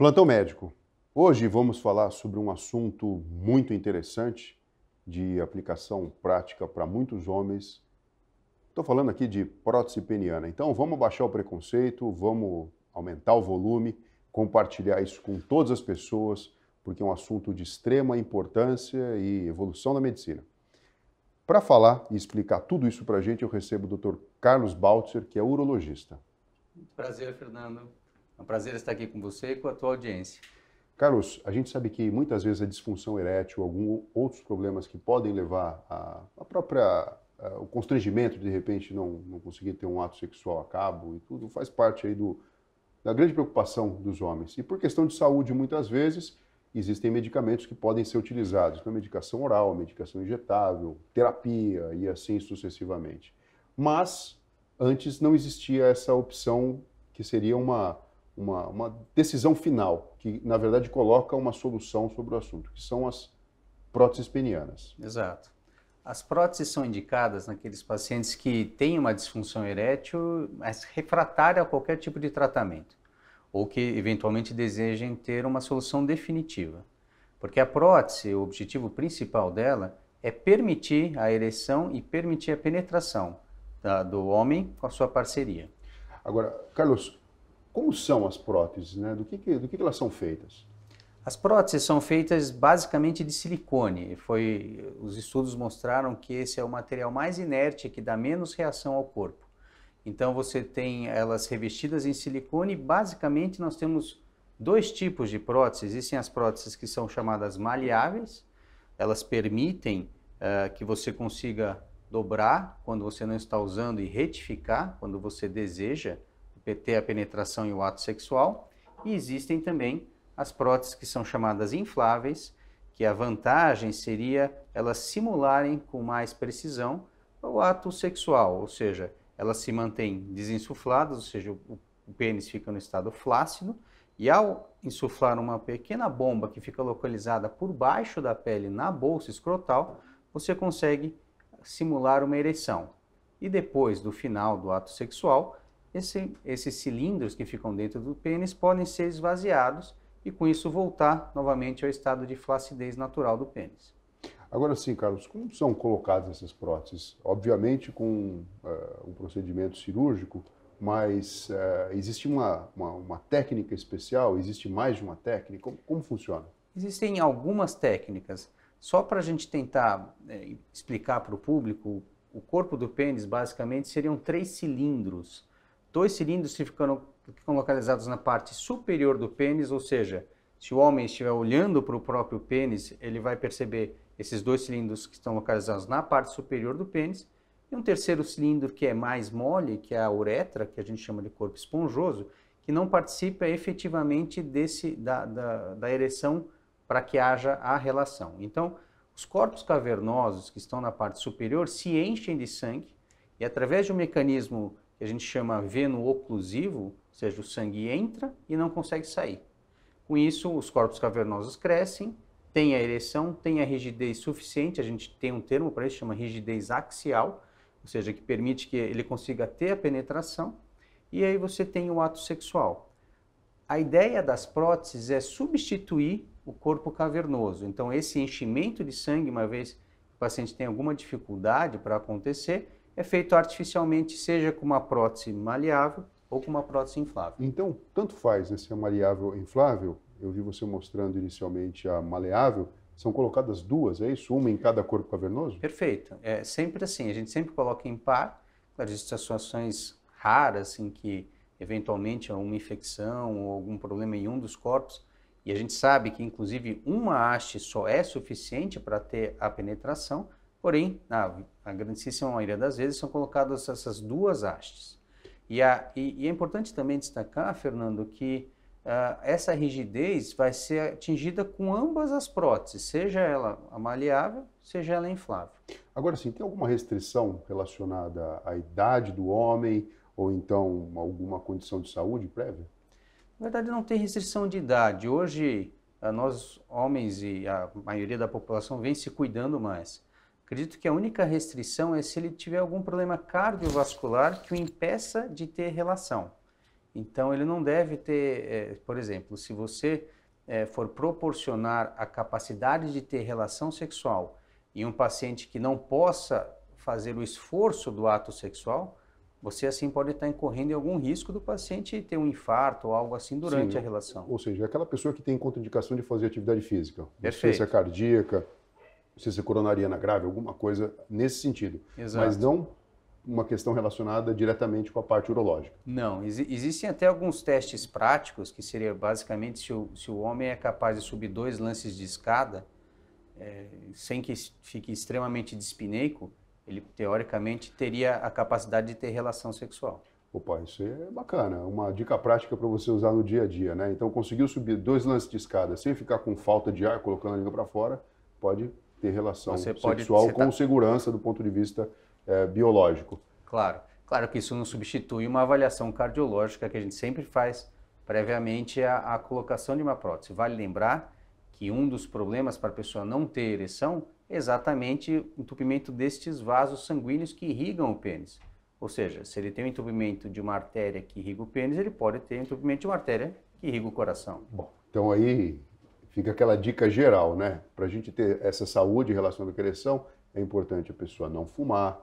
Plantão Médico. Hoje vamos falar sobre um assunto muito interessante, de aplicação prática para muitos homens. Estou falando aqui de prótese peniana. Então vamos baixar o preconceito, vamos aumentar o volume, compartilhar isso com todas as pessoas, porque é um assunto de extrema importância e evolução da medicina. Para falar e explicar tudo isso para a gente, eu recebo o Dr. Carlos Baltzer, que é urologista. Prazer, Fernando. É um prazer estar aqui com você e com a tua audiência. Carlos, a gente sabe que muitas vezes a disfunção erétil, alguns outros problemas que podem levar a a própria o constrangimento de, de repente não, não conseguir ter um ato sexual a cabo e tudo faz parte aí do, da grande preocupação dos homens. E por questão de saúde, muitas vezes existem medicamentos que podem ser utilizados, como medicação oral, medicação injetável, terapia e assim sucessivamente. Mas antes não existia essa opção que seria uma uma, uma decisão final, que na verdade coloca uma solução sobre o assunto, que são as próteses penianas. Exato. As próteses são indicadas naqueles pacientes que têm uma disfunção erétil, mas refratária a qualquer tipo de tratamento, ou que eventualmente desejem ter uma solução definitiva. Porque a prótese, o objetivo principal dela é permitir a ereção e permitir a penetração da, do homem com a sua parceria. Agora, Carlos, como são as próteses? Né? Do, que, que do que, que elas são feitas? As próteses são feitas basicamente de silicone. Foi, os estudos mostraram que esse é o material mais inerte, que dá menos reação ao corpo. Então você tem elas revestidas em silicone. Basicamente nós temos dois tipos de próteses. Existem as próteses que são chamadas maleáveis. Elas permitem uh, que você consiga dobrar quando você não está usando e retificar quando você deseja. PT, a penetração e o ato sexual. E existem também as próteses que são chamadas infláveis, que a vantagem seria elas simularem com mais precisão o ato sexual, ou seja, elas se mantêm desinsufladas, ou seja, o, o pênis fica no estado flácido, e ao insuflar uma pequena bomba que fica localizada por baixo da pele na bolsa escrotal, você consegue simular uma ereção. E depois do final do ato sexual, esse, esses cilindros que ficam dentro do pênis podem ser esvaziados e com isso voltar novamente ao estado de flacidez natural do pênis. Agora sim, Carlos, como são colocadas essas próteses? Obviamente com uh, um procedimento cirúrgico, mas uh, existe uma, uma, uma, técnica especial? Existe mais de uma técnica? Como, como funciona? Existem algumas técnicas. Só para a gente tentar é, explicar para o público, o corpo do pênis basicamente seriam três cilindros Dois cilindros que ficam, ficam localizados na parte superior do pênis, ou seja, se o homem estiver olhando para o próprio pênis, ele vai perceber esses dois cilindros que estão localizados na parte superior do pênis. E um terceiro cilindro que é mais mole, que é a uretra, que a gente chama de corpo esponjoso, que não participa efetivamente desse, da, da, da ereção para que haja a relação. Então, os corpos cavernosos que estão na parte superior se enchem de sangue e, através de um mecanismo a gente chama veno oclusivo, ou seja, o sangue entra e não consegue sair. Com isso, os corpos cavernosos crescem, tem a ereção, tem a rigidez suficiente, a gente tem um termo para isso, chama rigidez axial, ou seja, que permite que ele consiga ter a penetração, e aí você tem o ato sexual. A ideia das próteses é substituir o corpo cavernoso. Então, esse enchimento de sangue, uma vez que o paciente tem alguma dificuldade para acontecer, é feito artificialmente, seja com uma prótese maleável ou com uma prótese inflável. Então, tanto faz né, se é maleável ou inflável. Eu vi você mostrando inicialmente a maleável. São colocadas duas, é isso? Uma em cada corpo cavernoso? Perfeito. É sempre assim. A gente sempre coloca em par. Claro, existem situações raras em que, eventualmente, há uma infecção ou algum problema em um dos corpos. E a gente sabe que, inclusive, uma haste só é suficiente para ter a penetração Porém, na, na grandíssima maioria das vezes, são colocadas essas duas hastes. E, a, e, e é importante também destacar, Fernando, que uh, essa rigidez vai ser atingida com ambas as próteses, seja ela maleável, seja ela inflável. Agora sim, tem alguma restrição relacionada à idade do homem ou então alguma condição de saúde prévia? Na verdade, não tem restrição de idade. Hoje, ah, nós homens e a maioria da população vem se cuidando mais. Acredito que a única restrição é se ele tiver algum problema cardiovascular que o impeça de ter relação. Então, ele não deve ter, é, por exemplo, se você é, for proporcionar a capacidade de ter relação sexual em um paciente que não possa fazer o esforço do ato sexual, você assim pode estar incorrendo em algum risco do paciente ter um infarto ou algo assim durante Sim, a relação. Ou seja, é aquela pessoa que tem contraindicação de fazer atividade física, Perfeito. insuficiência cardíaca, se é coronaria coronariana grave, alguma coisa nesse sentido. Exato. Mas não uma questão relacionada diretamente com a parte urológica. Não, ex existem até alguns testes práticos, que seria basicamente se o, se o homem é capaz de subir dois lances de escada, é, sem que fique extremamente despineico, ele teoricamente teria a capacidade de ter relação sexual. Opa, isso é bacana, é uma dica prática para você usar no dia a dia, né? Então, conseguiu subir dois lances de escada sem ficar com falta de ar, colocando a língua para fora, pode ter relação você sexual pode, tá com tá... segurança do ponto de vista é, biológico. Claro. Claro que isso não substitui uma avaliação cardiológica que a gente sempre faz previamente à, à colocação de uma prótese. Vale lembrar que um dos problemas para a pessoa não ter ereção é exatamente o entupimento destes vasos sanguíneos que irrigam o pênis. Ou seja, se ele tem um entupimento de uma artéria que irriga o pênis, ele pode ter um entupimento de uma artéria que irriga o coração. Bom, então aí fica aquela dica geral, né? Para a gente ter essa saúde relacionada à ereção, é importante a pessoa não fumar,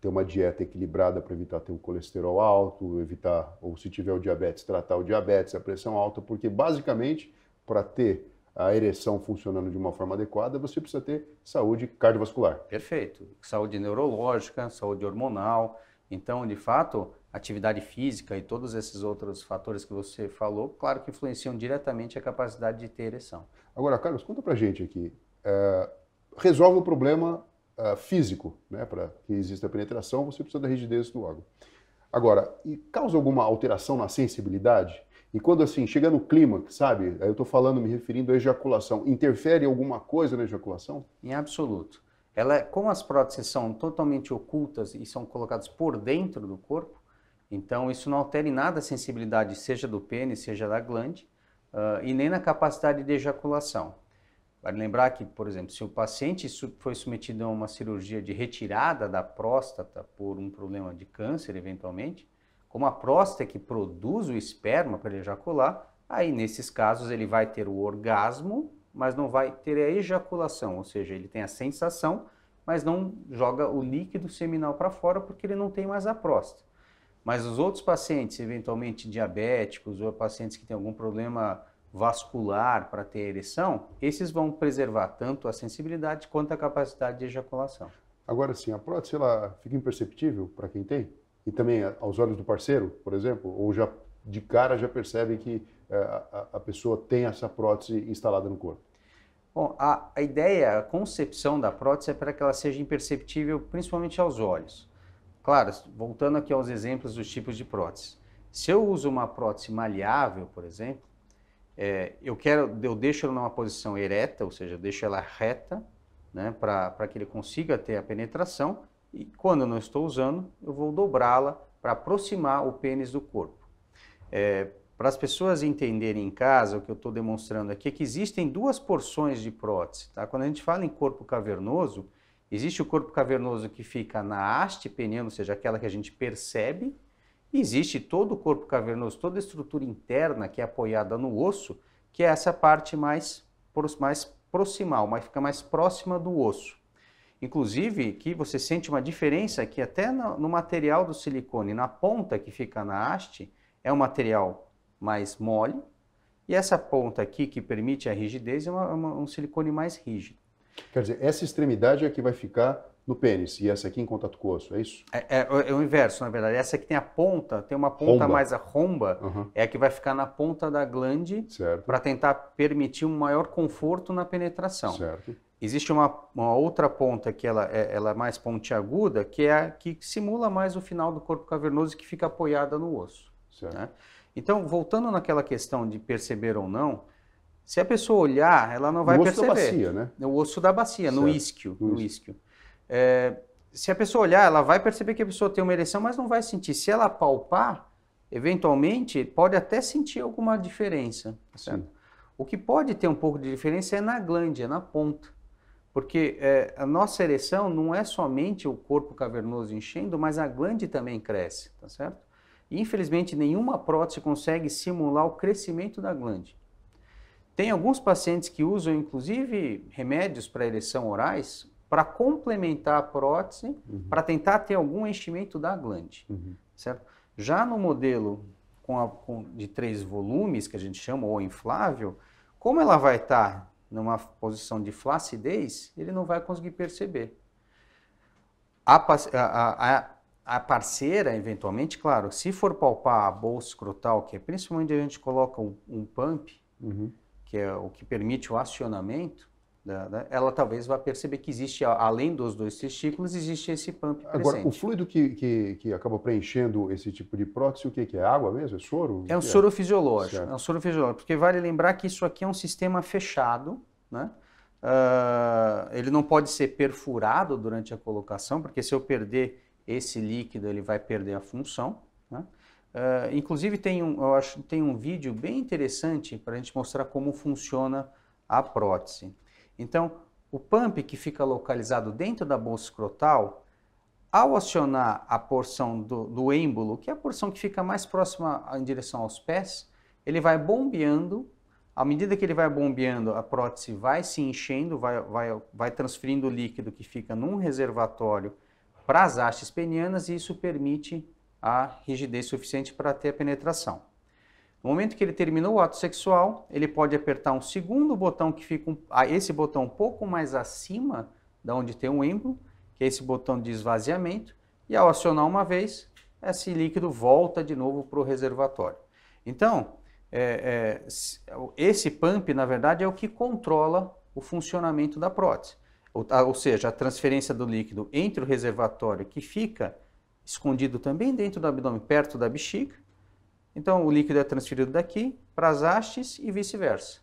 ter uma dieta equilibrada para evitar ter o colesterol alto, evitar, ou se tiver o diabetes, tratar o diabetes, a pressão alta, porque basicamente, para ter a ereção funcionando de uma forma adequada, você precisa ter saúde cardiovascular. Perfeito. Saúde neurológica, saúde hormonal. Então, de fato, atividade física e todos esses outros fatores que você falou, claro que influenciam diretamente a capacidade de ter ereção. Agora, Carlos, conta pra gente aqui. É, resolve o problema é, físico, né? Para que exista penetração, você precisa da rigidez do órgão. Agora, causa alguma alteração na sensibilidade? E quando assim, chega no clímax, sabe? Eu estou falando, me referindo à ejaculação. Interfere alguma coisa na ejaculação? Em absoluto. Ela, é, como as próteses são totalmente ocultas e são colocadas por dentro do corpo, então, isso não altera em nada a sensibilidade, seja do pênis, seja da glande, uh, e nem na capacidade de ejaculação. Vale lembrar que, por exemplo, se o paciente foi submetido a uma cirurgia de retirada da próstata por um problema de câncer, eventualmente, como a próstata é que produz o esperma para ele ejacular, aí nesses casos ele vai ter o orgasmo, mas não vai ter a ejaculação, ou seja, ele tem a sensação, mas não joga o líquido seminal para fora porque ele não tem mais a próstata. Mas os outros pacientes, eventualmente diabéticos ou pacientes que têm algum problema vascular para ter ereção, esses vão preservar tanto a sensibilidade quanto a capacidade de ejaculação. Agora sim, a prótese ela fica imperceptível para quem tem? E também aos olhos do parceiro, por exemplo? Ou já de cara já percebe que é, a, a, a pessoa tem essa prótese instalada no corpo? Bom, a, a ideia, a concepção da prótese é para que ela seja imperceptível principalmente aos olhos. Claro, voltando aqui aos exemplos dos tipos de próteses. Se eu uso uma prótese maleável, por exemplo, é, eu quero, eu deixo ela numa posição ereta, ou seja, eu deixo ela reta, né, para que ele consiga ter a penetração. E quando eu não estou usando, eu vou dobrá-la para aproximar o pênis do corpo. É, para as pessoas entenderem em casa o que eu estou demonstrando aqui, é que existem duas porções de prótese. Tá? Quando a gente fala em corpo cavernoso, Existe o corpo cavernoso que fica na haste peniana, ou seja, aquela que a gente percebe, existe todo o corpo cavernoso, toda a estrutura interna que é apoiada no osso, que é essa parte mais, mais proximal, mas fica mais próxima do osso. Inclusive, que você sente uma diferença que até no, no material do silicone, na ponta que fica na haste, é um material mais mole, e essa ponta aqui que permite a rigidez é uma, uma, um silicone mais rígido. Quer dizer, essa extremidade é a que vai ficar no pênis e essa aqui em contato com o osso, é isso? É, é, é o inverso, na verdade. Essa que tem a ponta, tem uma ponta romba. mais a romba, uhum. é a que vai ficar na ponta da glande para tentar permitir um maior conforto na penetração. Certo. Existe uma, uma, outra ponta que ela é, ela é mais pontiaguda, que é a que simula mais o final do corpo cavernoso e que fica apoiada no osso. Certo. Né? Então, voltando naquela questão de perceber ou não, se a pessoa olhar, ela não vai perceber. O osso da bacia, né? O osso da bacia, certo. no isquio. No isquio. É, se a pessoa olhar, ela vai perceber que a pessoa tem uma ereção, mas não vai sentir. Se ela palpar, eventualmente, pode até sentir alguma diferença. Tá certo? O que pode ter um pouco de diferença é na glândula, na ponta. Porque é, a nossa ereção não é somente o corpo cavernoso enchendo, mas a glândula também cresce, tá certo? E, infelizmente, nenhuma prótese consegue simular o crescimento da glândula. Tem alguns pacientes que usam, inclusive, remédios para ereção orais para complementar a prótese, uhum. para tentar ter algum enchimento da glande, uhum. certo? Já no modelo com a, com, de três volumes, que a gente chama, ou inflável, como ela vai estar tá numa posição de flacidez, ele não vai conseguir perceber. A, a, a, a parceira, eventualmente, claro, se for palpar a bolsa escrotal, que é principalmente a gente coloca um, um pump, uhum que é o que permite o acionamento, ela talvez vá perceber que existe, além dos dois testículos, existe esse pump presente. Agora, o fluido que, que, que acaba preenchendo esse tipo de prótese, o que, que é? Água mesmo? É soro? É um é? soro fisiológico. É um soro fisiológico, porque vale lembrar que isso aqui é um sistema fechado, né? Uh, ele não pode ser perfurado durante a colocação, porque se eu perder esse líquido, ele vai perder a função. Uh, inclusive tem um, eu acho, tem um vídeo bem interessante para a gente mostrar como funciona a prótese. Então, o pump que fica localizado dentro da bolsa escrotal, ao acionar a porção do, do êmbolo, que é a porção que fica mais próxima em direção aos pés, ele vai bombeando. À medida que ele vai bombeando, a prótese vai se enchendo, vai, vai, vai transferindo o líquido que fica num reservatório para as hastes penianas e isso permite a rigidez suficiente para ter a penetração. No momento que ele terminou o ato sexual, ele pode apertar um segundo botão que fica um, ah, esse botão um pouco mais acima da onde tem um ímbolo, que é esse botão de esvaziamento, e ao acionar uma vez, esse líquido volta de novo para o reservatório. Então, é, é, esse pump, na verdade, é o que controla o funcionamento da prótese. Ou, ah, ou seja, a transferência do líquido entre o reservatório que fica escondido também dentro do abdômen, perto da bexiga. Então o líquido é transferido daqui para as hastes e vice-versa.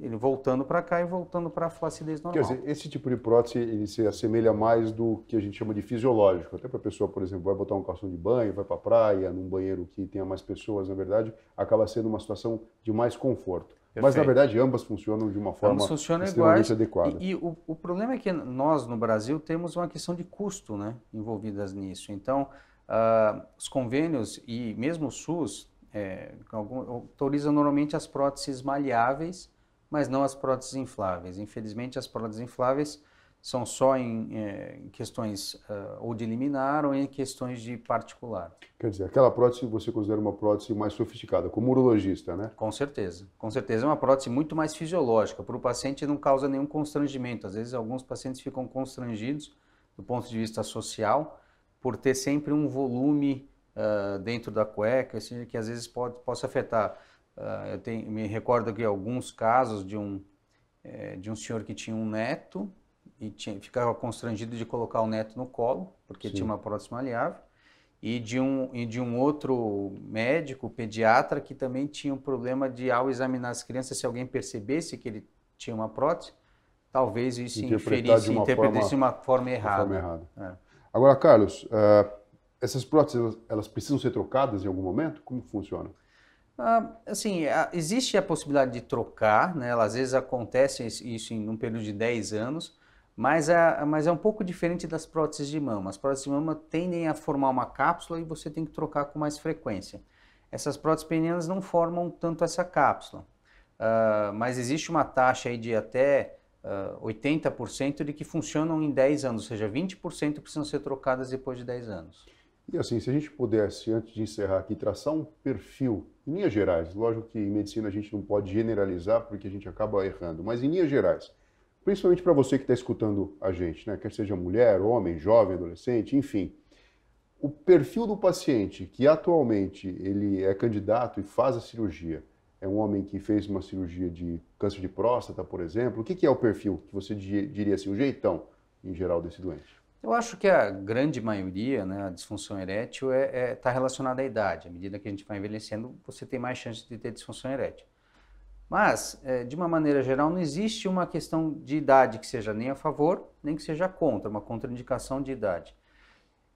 Ele voltando para cá e voltando para a flacidez normal. Quer dizer, esse tipo de prótese se assemelha mais do que a gente chama de fisiológico. Até para a pessoa, por exemplo, vai botar um calção de banho, vai para a praia, num banheiro que tenha mais pessoas, na verdade, acaba sendo uma situação de mais conforto. Mas, na verdade, ambas funcionam de uma forma extremamente iguais, adequada. E, e o, o, problema é que nós, no Brasil, temos uma questão de custo né, envolvidas nisso. Então, uh, os convênios e mesmo o SUS é, autorizam normalmente as próteses maleáveis, mas não as próteses infláveis. Infelizmente, as próteses infláveis são só em, é, questões uh, ou de liminar ou em questões de particular. Quer dizer, aquela prótese você considera uma prótese mais sofisticada, como urologista, né? Com certeza, com certeza. É uma prótese muito mais fisiológica. Para o paciente não causa nenhum constrangimento. Às vezes alguns pacientes ficam constrangidos do ponto de vista social por ter sempre um volume uh, dentro da cueca, assim, que às vezes pode, possa afetar. Uh, eu tenho, me recordo que alguns casos de um, é, de um senhor que tinha um neto e tinha, ficava constrangido de colocar o neto no colo, porque Sim. tinha uma próxima aliava, e de, um, e de um outro médico, pediatra, que também tinha um problema de, ao examinar as crianças, se alguém percebesse que ele tinha uma prótese, talvez isso interferisse, interpretasse de uma forma errada. Uma forma errada. É. Agora, Carlos, uh, essas próteses, elas precisam ser trocadas em algum momento? Como funciona? Ah, assim, existe a possibilidade de trocar, né? Às vezes acontece isso em um período de 10 anos, mas é, mas é um pouco diferente das próteses de mama. As próteses de mama tendem a formar uma cápsula e você tem que trocar com mais frequência. Essas próteses penianas não formam tanto essa cápsula, uh, mas existe uma taxa aí de até uh, ah, 80% de que funcionam em 10 anos, ou seja, 20% precisam ser trocadas depois de 10 anos. E assim, se a gente pudesse, antes de encerrar aqui, traçar um perfil, em linhas gerais, lógico que em medicina a gente não pode generalizar porque a gente acaba errando, mas em linhas gerais, principalmente para você que está escutando a gente, né? quer seja mulher, homem, jovem, adolescente, enfim. O perfil do paciente que atualmente ele é candidato e faz a cirurgia é um homem que fez uma cirurgia de câncer de próstata, por exemplo. O que, que é o perfil que você diria assim, o jeitão em geral desse doente? Eu acho que a grande maioria, né, a disfunção erétil está é, é, tá relacionada à idade. À medida que a gente vai envelhecendo, você tem mais chance de ter disfunção erétil. Mas, é, de uma maneira geral, não existe uma questão de idade que seja nem a favor, nem que seja contra, uma contraindicação de idade.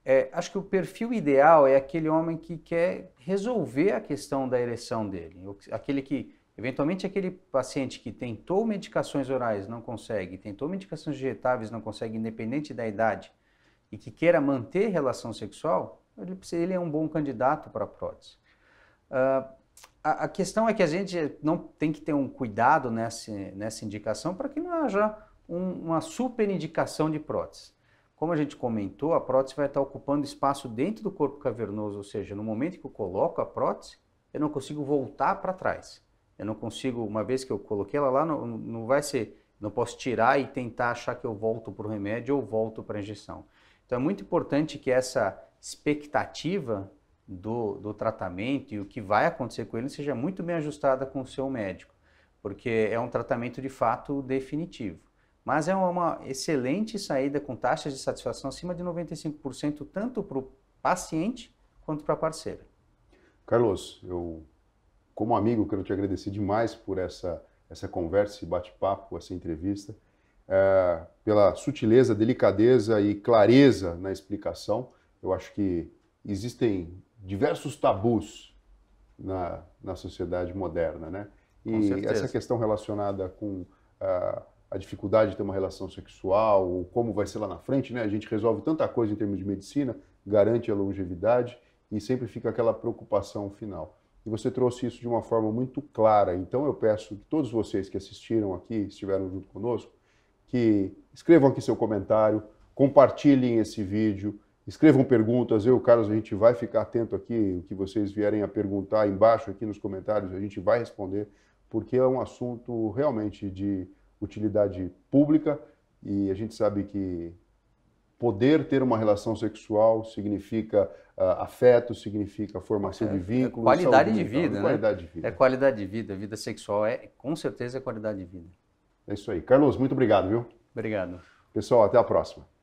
É, acho que o perfil ideal é aquele homem que quer resolver a questão da ereção dele. Aquele que, eventualmente, aquele paciente que tentou medicações orais, não consegue, tentou medicações injetáveis, não consegue, independente da idade, e que queira manter relação sexual, ele, ele é um bom candidato para prótese. Uh, a, a, questão é que a gente não tem que ter um cuidado nessa, nessa indicação para que não haja um, uma indicação de prótese. Como a gente comentou, a prótese vai estar ocupando espaço dentro do corpo cavernoso, ou seja, no momento que eu coloco a prótese, eu não consigo voltar para trás. Eu não consigo, uma vez que eu coloquei ela lá, não, não vai ser, não posso tirar e tentar achar que eu volto para o remédio ou volto para a injeção. Então é muito importante que essa expectativa do, do tratamento e o que vai acontecer com ele seja muito bem ajustada com o seu médico, porque é um tratamento de fato definitivo. Mas é uma excelente saída com taxas de satisfação acima de 95%, tanto para o paciente quanto para a parceira. Carlos, eu, como amigo, quero te agradecer demais por essa, essa conversa, esse bate-papo, essa entrevista, é, pela sutileza, delicadeza e clareza na explicação. Eu acho que existem diversos tabus na, na sociedade moderna, né? E essa questão relacionada com uh, a dificuldade de ter uma relação sexual, ou como vai ser lá na frente, né? A gente resolve tanta coisa em termos de medicina, garante a longevidade e sempre fica aquela preocupação final. E você trouxe isso de uma forma muito clara. Então eu peço que todos vocês que assistiram aqui, estiveram junto conosco, que escrevam aqui seu comentário, compartilhem esse vídeo, Escrevam perguntas, eu, Carlos, a gente vai ficar atento aqui, o que vocês vierem a perguntar embaixo aqui nos comentários, a gente vai responder, porque é um assunto realmente de utilidade pública e a gente sabe que poder ter uma relação sexual significa uh, afeto, significa formação é, de vínculos. É qualidade saúde, de vida, então, é qualidade né? De vida. É qualidade de vida. Vida sexual é, com certeza, é qualidade de vida. É isso aí. Carlos, muito obrigado, viu? Obrigado. Pessoal, até a próxima.